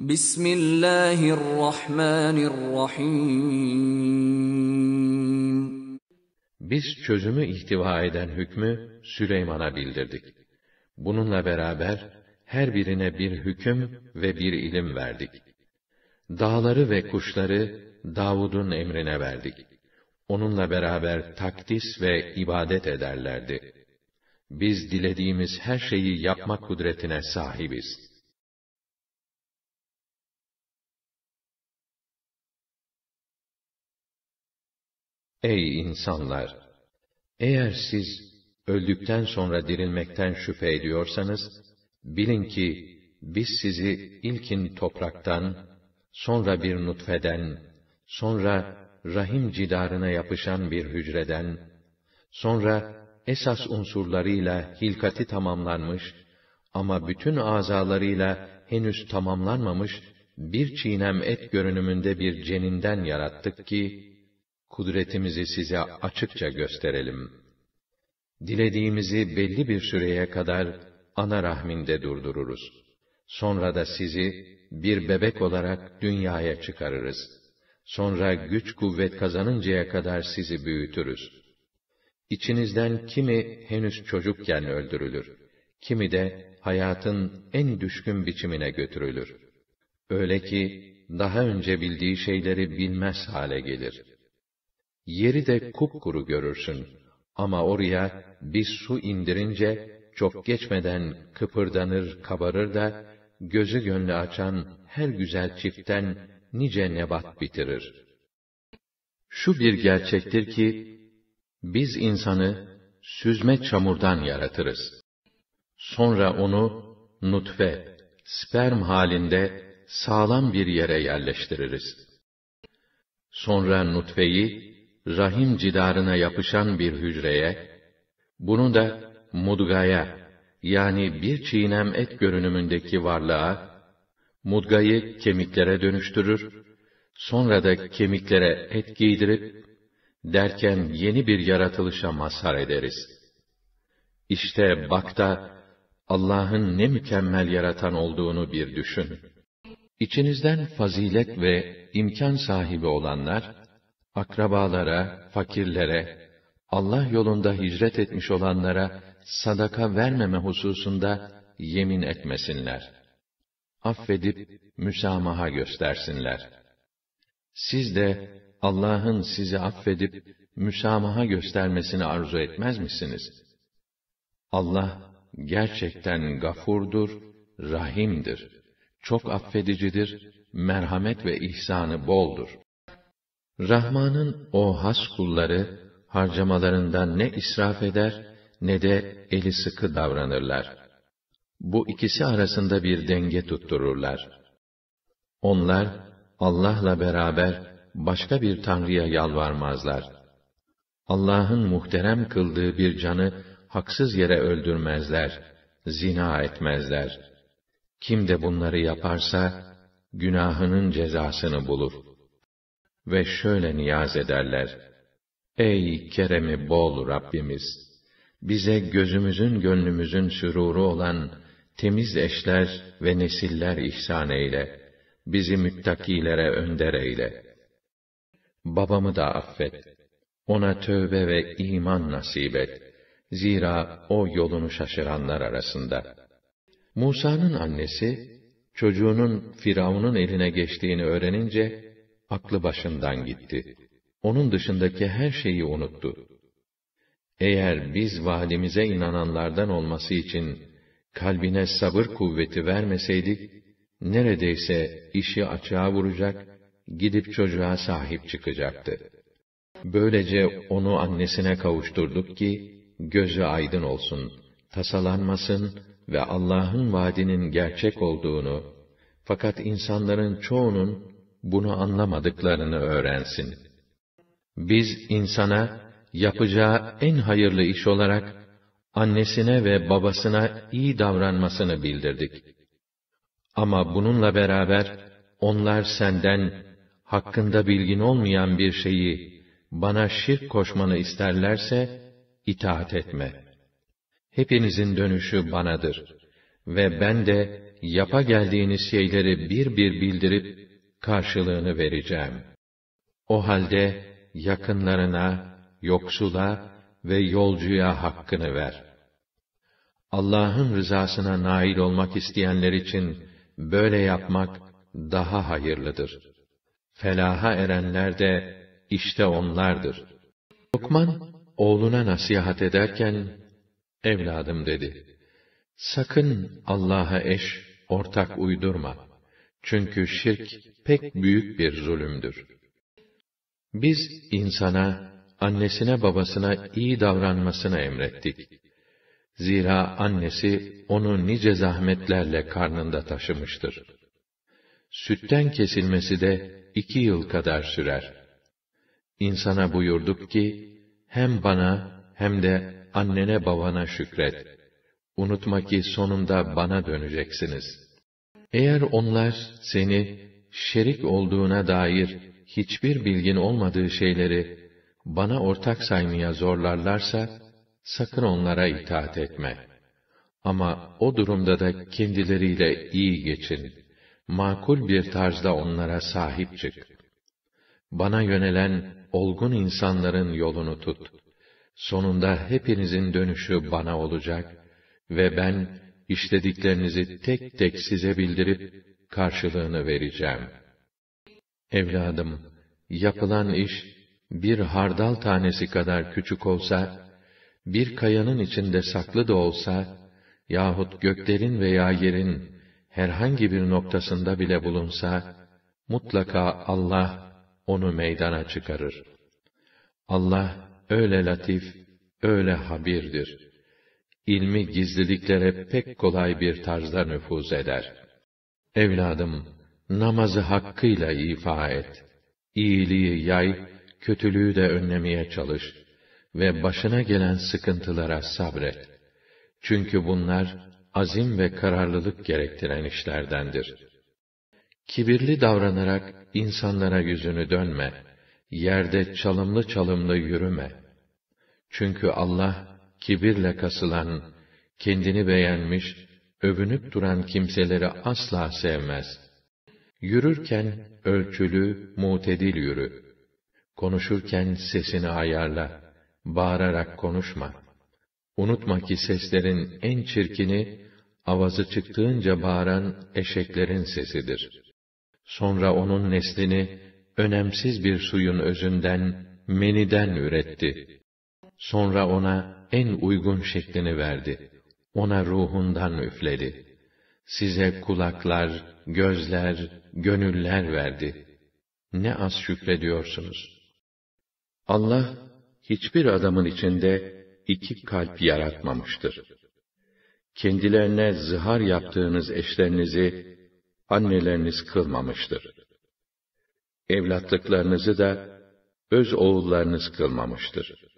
Bismillahirrahmanirrahim. Biz çözümü ihtiva eden hükmü Süleyman'a bildirdik. Bununla beraber her birine bir hüküm ve bir ilim verdik. Dağları ve kuşları Davud'un emrine verdik. Onunla beraber takdis ve ibadet ederlerdi. Biz dilediğimiz her şeyi yapma kudretine sahibiz.'' Ey insanlar! Eğer siz öldükten sonra dirilmekten şüphe ediyorsanız, bilin ki biz sizi ilkin topraktan, sonra bir nutfeden, sonra rahim cidarına yapışan bir hücreden, sonra esas unsurlarıyla hilkati tamamlanmış ama bütün azalarıyla henüz tamamlanmamış bir çiğnem et görünümünde bir ceninden yarattık ki, kudretimizi size açıkça gösterelim. Dilediğimizi belli bir süreye kadar ana rahminde durdururuz. Sonra da sizi bir bebek olarak dünyaya çıkarırız. Sonra güç kuvvet kazanıncaya kadar sizi büyütürüz. İçinizden kimi henüz çocukken öldürülür, kimi de hayatın en düşkün biçimine götürülür. Öyle ki daha önce bildiği şeyleri bilmez hale gelir.'' Yeri de kupkuru görürsün. Ama oraya bir su indirince, çok geçmeden kıpırdanır, kabarır da, gözü gönlü açan her güzel çiftten nice nebat bitirir. Şu bir gerçektir ki, biz insanı süzme çamurdan yaratırız. Sonra onu nutfe, sperm halinde sağlam bir yere yerleştiririz. Sonra nutfeyi rahim cidarına yapışan bir hücreye, bunu da mudgaya yani bir çiğnem et görünümündeki varlığa, mudgayı kemiklere dönüştürür, sonra da kemiklere et giydirip, derken yeni bir yaratılışa mazhar ederiz. İşte bak da, Allah'ın ne mükemmel yaratan olduğunu bir düşün. İçinizden fazilet ve imkan sahibi olanlar, akrabalara, fakirlere, Allah yolunda hicret etmiş olanlara sadaka vermeme hususunda yemin etmesinler. Affedip müsamaha göstersinler. Siz de Allah'ın sizi affedip müsamaha göstermesini arzu etmez misiniz? Allah gerçekten gafurdur, rahimdir. Çok affedicidir, merhamet ve ihsanı boldur. Rahman'ın o has kulları harcamalarından ne israf eder ne de eli sıkı davranırlar. Bu ikisi arasında bir denge tuttururlar. Onlar Allah'la beraber başka bir tanrıya yalvarmazlar. Allah'ın muhterem kıldığı bir canı haksız yere öldürmezler, zina etmezler. Kim de bunları yaparsa günahının cezasını bulur.'' ve şöyle niyaz ederler. Ey keremi bol Rabbimiz! Bize gözümüzün gönlümüzün süruru olan temiz eşler ve nesiller ihsan eyle. Bizi müttakilere önder eyle. Babamı da affet. Ona tövbe ve iman nasip et. Zira o yolunu şaşıranlar arasında. Musa'nın annesi, çocuğunun Firavun'un eline geçtiğini öğrenince, aklı başından gitti. Onun dışındaki her şeyi unuttu. Eğer biz vaadimize inananlardan olması için kalbine sabır kuvveti vermeseydik, neredeyse işi açığa vuracak, gidip çocuğa sahip çıkacaktı. Böylece onu annesine kavuşturduk ki, gözü aydın olsun, tasalanmasın ve Allah'ın vaadinin gerçek olduğunu, fakat insanların çoğunun bunu anlamadıklarını öğrensin. Biz insana yapacağı en hayırlı iş olarak annesine ve babasına iyi davranmasını bildirdik. Ama bununla beraber onlar senden hakkında bilgin olmayan bir şeyi bana şirk koşmanı isterlerse itaat etme. Hepinizin dönüşü banadır ve ben de yapa geldiğiniz şeyleri bir bir bildirip karşılığını vereceğim. O halde yakınlarına, yoksula ve yolcuya hakkını ver. Allah'ın rızasına nail olmak isteyenler için böyle yapmak daha hayırlıdır. Felaha erenler de işte onlardır. Lokman oğluna nasihat ederken evladım dedi. Sakın Allah'a eş ortak uydurma. Çünkü şirk pek büyük bir zulümdür. Biz insana, annesine babasına iyi davranmasını emrettik. Zira annesi onu nice zahmetlerle karnında taşımıştır. Sütten kesilmesi de iki yıl kadar sürer. İnsana buyurduk ki, hem bana hem de annene babana şükret. Unutma ki sonunda bana döneceksiniz.'' Eğer onlar seni şerik olduğuna dair hiçbir bilgin olmadığı şeyleri bana ortak saymaya zorlarlarsa sakın onlara itaat etme. Ama o durumda da kendileriyle iyi geçin. Makul bir tarzda onlara sahip çık. Bana yönelen olgun insanların yolunu tut. Sonunda hepinizin dönüşü bana olacak ve ben işlediklerinizi tek tek size bildirip karşılığını vereceğim. Evladım, yapılan iş bir hardal tanesi kadar küçük olsa, bir kayanın içinde saklı da olsa yahut göklerin veya yerin herhangi bir noktasında bile bulunsa mutlaka Allah onu meydana çıkarır. Allah öyle latif, öyle habirdir.'' ilmi gizliliklere pek kolay bir tarzda nüfuz eder. Evladım, namazı hakkıyla ifa et. İyiliği yay, kötülüğü de önlemeye çalış ve başına gelen sıkıntılara sabret. Çünkü bunlar azim ve kararlılık gerektiren işlerdendir. Kibirli davranarak insanlara yüzünü dönme, yerde çalımlı çalımlı yürüme. Çünkü Allah kibirle kasılan, kendini beğenmiş, övünüp duran kimseleri asla sevmez. Yürürken ölçülü, mutedil yürü. Konuşurken sesini ayarla, bağırarak konuşma. Unutma ki seslerin en çirkini, avazı çıktığınca bağıran eşeklerin sesidir. Sonra onun neslini, önemsiz bir suyun özünden, meniden üretti. Sonra ona en uygun şeklini verdi. Ona ruhundan üfledi. Size kulaklar, gözler, gönüller verdi. Ne az şükrediyorsunuz. Allah, hiçbir adamın içinde iki kalp yaratmamıştır. Kendilerine zihar yaptığınız eşlerinizi, anneleriniz kılmamıştır. Evlatlıklarınızı da, öz oğullarınız kılmamıştır.''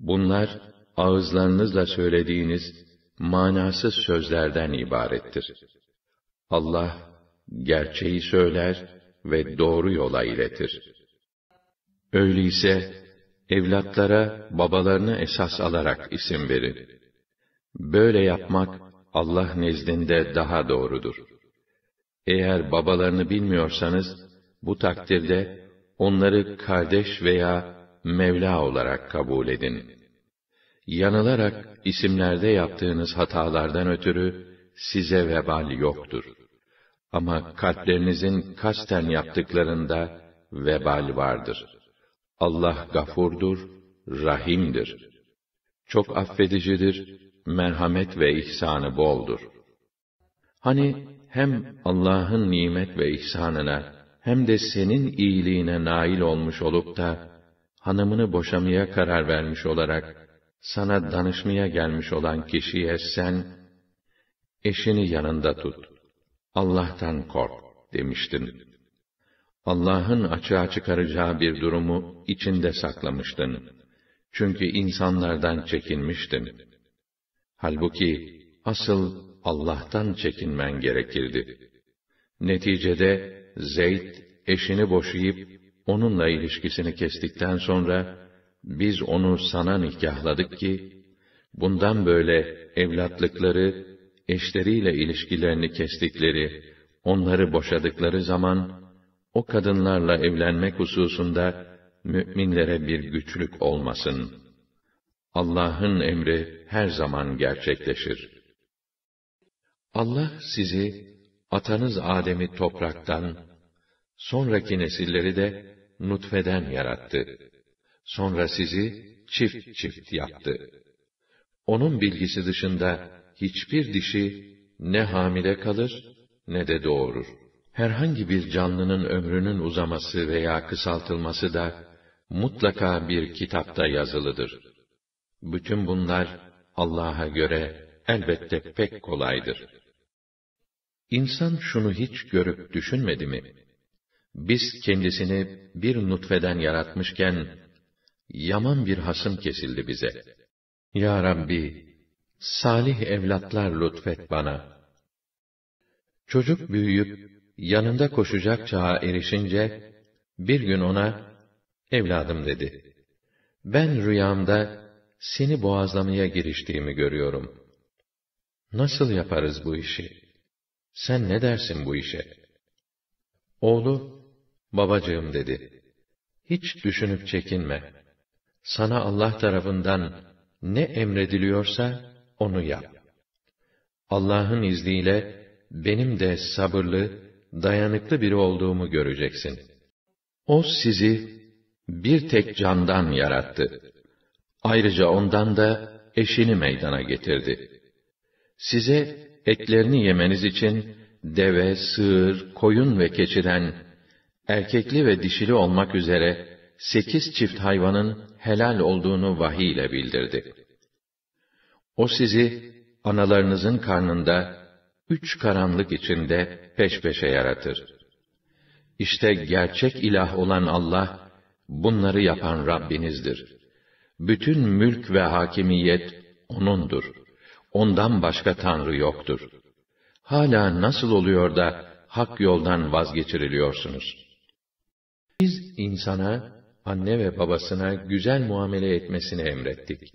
Bunlar ağızlarınızla söylediğiniz manasız sözlerden ibarettir. Allah gerçeği söyler ve doğru yola iletir. Öyleyse evlatlara babalarını esas alarak isim verin. Böyle yapmak Allah nezdinde daha doğrudur. Eğer babalarını bilmiyorsanız bu takdirde onları kardeş veya Mevla olarak kabul edin. Yanılarak isimlerde yaptığınız hatalardan ötürü size vebal yoktur. Ama kalplerinizin kasten yaptıklarında vebal vardır. Allah gafurdur, rahimdir. Çok affedicidir, merhamet ve ihsanı boldur. Hani hem Allah'ın nimet ve ihsanına hem de senin iyiliğine nail olmuş olup da hanımını boşamaya karar vermiş olarak, sana danışmaya gelmiş olan kişiye sen, eşini yanında tut, Allah'tan kork demiştin. Allah'ın açığa çıkaracağı bir durumu içinde saklamıştın. Çünkü insanlardan çekinmiştin. Halbuki asıl Allah'tan çekinmen gerekirdi. Neticede Zeyd eşini boşayıp onunla ilişkisini kestikten sonra, biz onu sana nikahladık ki, bundan böyle evlatlıkları, eşleriyle ilişkilerini kestikleri, onları boşadıkları zaman, o kadınlarla evlenmek hususunda, müminlere bir güçlük olmasın. Allah'ın emri her zaman gerçekleşir. Allah sizi, atanız Adem'i topraktan, sonraki nesilleri de nutfeden yarattı. Sonra sizi çift çift yaptı. Onun bilgisi dışında hiçbir dişi ne hamile kalır ne de doğurur. Herhangi bir canlının ömrünün uzaması veya kısaltılması da mutlaka bir kitapta yazılıdır. Bütün bunlar Allah'a göre elbette pek kolaydır. İnsan şunu hiç görüp düşünmedi mi? biz kendisini bir nutfeden yaratmışken, yaman bir hasım kesildi bize. Ya Rabbi, salih evlatlar lütfet bana. Çocuk büyüyüp, yanında koşacak çağa erişince, bir gün ona, evladım dedi. Ben rüyamda, seni boğazlamaya giriştiğimi görüyorum. Nasıl yaparız bu işi? Sen ne dersin bu işe? Oğlu, Babacığım dedi, hiç düşünüp çekinme. Sana Allah tarafından ne emrediliyorsa onu yap. Allah'ın izniyle benim de sabırlı, dayanıklı biri olduğumu göreceksin. O sizi bir tek candan yarattı. Ayrıca ondan da eşini meydana getirdi. Size etlerini yemeniz için deve, sığır, koyun ve keçiden erkekli ve dişili olmak üzere sekiz çift hayvanın helal olduğunu vahiy ile bildirdi. O sizi analarınızın karnında üç karanlık içinde peş peşe yaratır. İşte gerçek ilah olan Allah, bunları yapan Rabbinizdir. Bütün mülk ve hakimiyet O'nundur. Ondan başka Tanrı yoktur. Hala nasıl oluyor da hak yoldan vazgeçiriliyorsunuz?' Biz insana, anne ve babasına güzel muamele etmesini emrettik.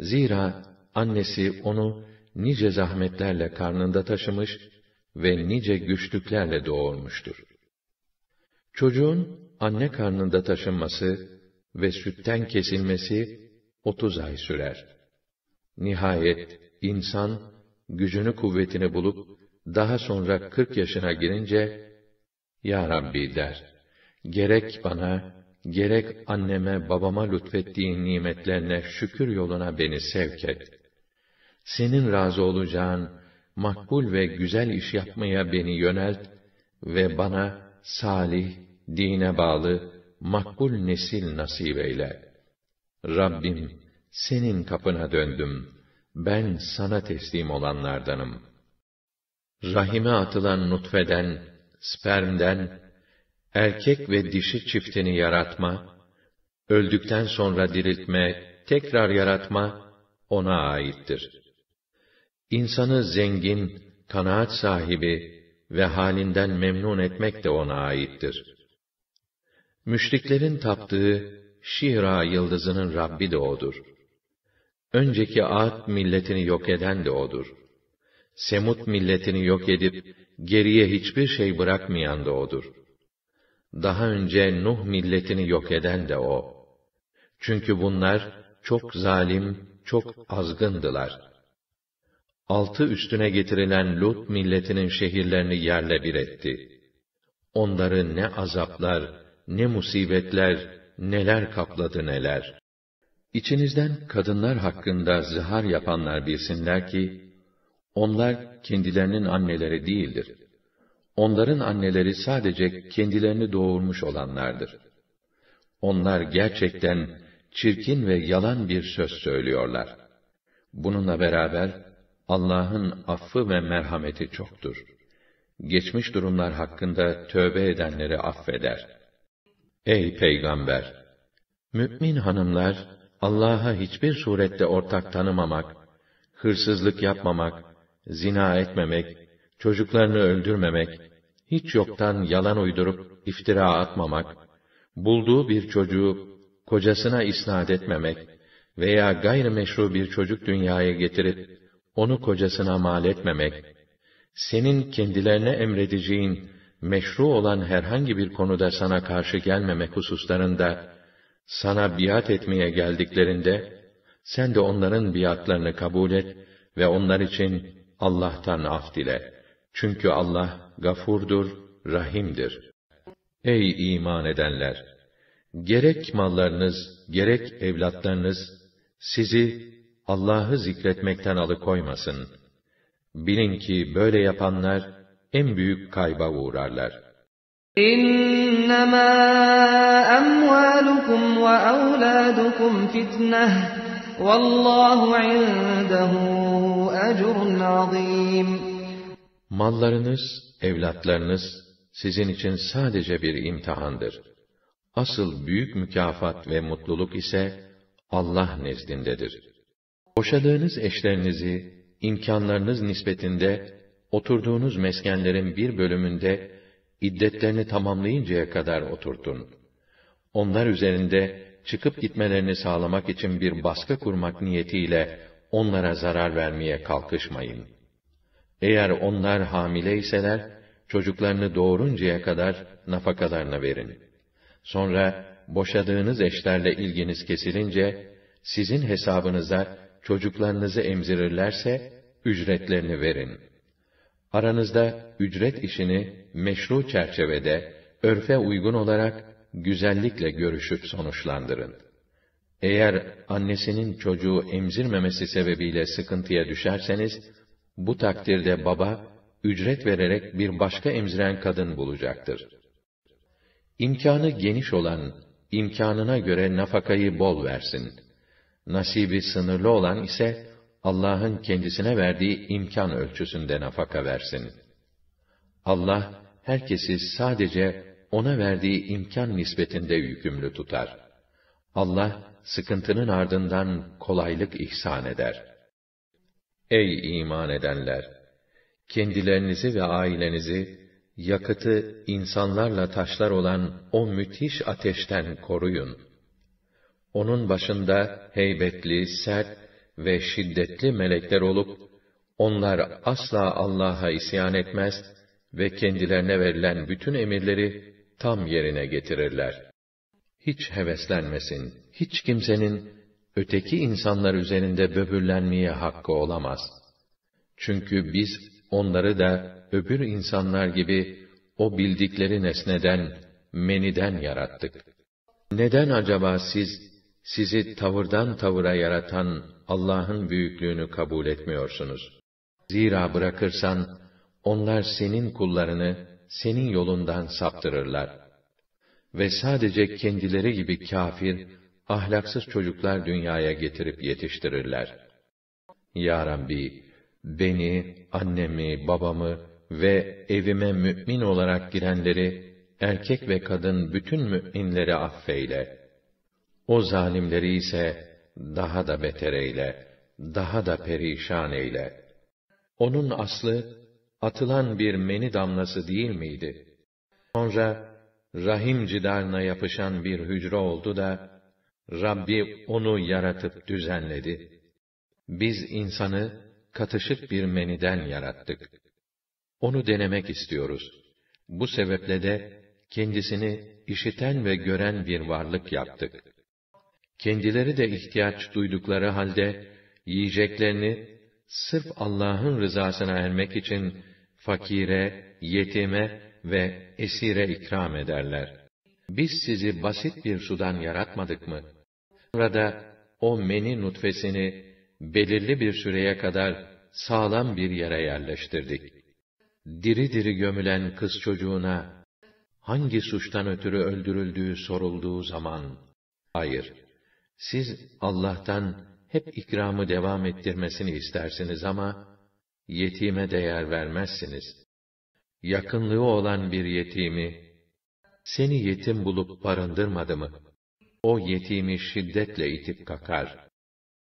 Zira annesi onu nice zahmetlerle karnında taşımış ve nice güçlüklerle doğurmuştur. Çocuğun anne karnında taşınması ve sütten kesilmesi 30 ay sürer. Nihayet insan gücünü kuvvetini bulup daha sonra 40 yaşına girince Ya Rabbi der gerek bana, gerek anneme, babama lütfettiğin nimetlerine şükür yoluna beni sevk et. Senin razı olacağın, makbul ve güzel iş yapmaya beni yönelt ve bana salih, dine bağlı, makbul nesil nasip eyle. Rabbim, senin kapına döndüm. Ben sana teslim olanlardanım. Rahime atılan nutfeden, spermden erkek ve dişi çiftini yaratma, öldükten sonra diriltme, tekrar yaratma, ona aittir. İnsanı zengin, kanaat sahibi ve halinden memnun etmek de ona aittir. Müşriklerin taptığı Şihra yıldızının Rabbi de O'dur. Önceki Ad milletini yok eden de O'dur. Semut milletini yok edip, geriye hiçbir şey bırakmayan da O'dur.'' daha önce Nuh milletini yok eden de o. Çünkü bunlar çok zalim, çok azgındılar. Altı üstüne getirilen Lut milletinin şehirlerini yerle bir etti. Onları ne azaplar, ne musibetler, neler kapladı neler. İçinizden kadınlar hakkında zihar yapanlar bilsinler ki, onlar kendilerinin anneleri değildir. Onların anneleri sadece kendilerini doğurmuş olanlardır. Onlar gerçekten çirkin ve yalan bir söz söylüyorlar. Bununla beraber Allah'ın affı ve merhameti çoktur. Geçmiş durumlar hakkında tövbe edenleri affeder. Ey peygamber! Mü'min hanımlar, Allah'a hiçbir surette ortak tanımamak, hırsızlık yapmamak, zina etmemek, çocuklarını öldürmemek, hiç yoktan yalan uydurup iftira atmamak, bulduğu bir çocuğu kocasına isnat etmemek veya gayrimeşru bir çocuk dünyaya getirip onu kocasına mal etmemek, senin kendilerine emredeceğin meşru olan herhangi bir konuda sana karşı gelmemek hususlarında sana biat etmeye geldiklerinde sen de onların biatlarını kabul et ve onlar için Allah'tan af dile.'' Çünkü Allah gafurdur, rahimdir. Ey iman edenler! Gerek mallarınız, gerek evlatlarınız, sizi Allah'ı zikretmekten alıkoymasın. Bilin ki böyle yapanlar, en büyük kayba uğrarlar. İnnemâ emvâlukum ve evlâdukum fitneh, vallâhu indehu ecrun azîm. Mallarınız, evlatlarınız sizin için sadece bir imtihandır. Asıl büyük mükafat ve mutluluk ise Allah nezdindedir. Boşadığınız eşlerinizi imkanlarınız nispetinde oturduğunuz meskenlerin bir bölümünde iddetlerini tamamlayıncaya kadar oturtun. Onlar üzerinde çıkıp gitmelerini sağlamak için bir baskı kurmak niyetiyle onlara zarar vermeye kalkışmayın. Eğer onlar hamile hamileyseler, çocuklarını doğuruncaya kadar nafakalarını verin. Sonra boşadığınız eşlerle ilginiz kesilince, sizin hesabınıza çocuklarınızı emzirirlerse, ücretlerini verin. Aranızda ücret işini meşru çerçevede, örfe uygun olarak güzellikle görüşüp sonuçlandırın. Eğer annesinin çocuğu emzirmemesi sebebiyle sıkıntıya düşerseniz, bu takdirde baba, ücret vererek bir başka emziren kadın bulacaktır. İmkanı geniş olan, imkanına göre nafakayı bol versin. Nasibi sınırlı olan ise, Allah'ın kendisine verdiği imkan ölçüsünde nafaka versin. Allah, herkesi sadece ona verdiği imkan nispetinde yükümlü tutar. Allah, sıkıntının ardından kolaylık ihsan eder.'' Ey iman edenler! Kendilerinizi ve ailenizi, yakıtı insanlarla taşlar olan o müthiş ateşten koruyun. Onun başında heybetli, sert ve şiddetli melekler olup, onlar asla Allah'a isyan etmez ve kendilerine verilen bütün emirleri tam yerine getirirler. Hiç heveslenmesin, hiç kimsenin öteki insanlar üzerinde böbürlenmeye hakkı olamaz. Çünkü biz onları da öbür insanlar gibi o bildikleri nesneden, meniden yarattık. Neden acaba siz sizi tavırdan tavıra yaratan Allah'ın büyüklüğünü kabul etmiyorsunuz? Zira bırakırsan onlar senin kullarını senin yolundan saptırırlar ve sadece kendileri gibi kafir ahlaksız çocuklar dünyaya getirip yetiştirirler. Ya Rabbi, beni, annemi, babamı ve evime mü'min olarak girenleri, erkek ve kadın bütün mü'minleri affeyle. O zalimleri ise daha da beter eyle, daha da perişan eyle. Onun aslı, atılan bir meni damlası değil miydi? Sonra, rahim cidarına yapışan bir hücre oldu da, Rabbi onu yaratıp düzenledi. Biz insanı katışık bir meniden yarattık. Onu denemek istiyoruz. Bu sebeple de kendisini işiten ve gören bir varlık yaptık. Kendileri de ihtiyaç duydukları halde yiyeceklerini sırf Allah'ın rızasına ermek için fakire, yetime ve esire ikram ederler biz sizi basit bir sudan yaratmadık mı? Burada o meni nutfesini belirli bir süreye kadar sağlam bir yere yerleştirdik. Diri diri gömülen kız çocuğuna hangi suçtan ötürü öldürüldüğü sorulduğu zaman, hayır, siz Allah'tan hep ikramı devam ettirmesini istersiniz ama, yetime değer vermezsiniz. Yakınlığı olan bir yetimi, seni yetim bulup barındırmadı mı? O yetimi şiddetle itip kakar.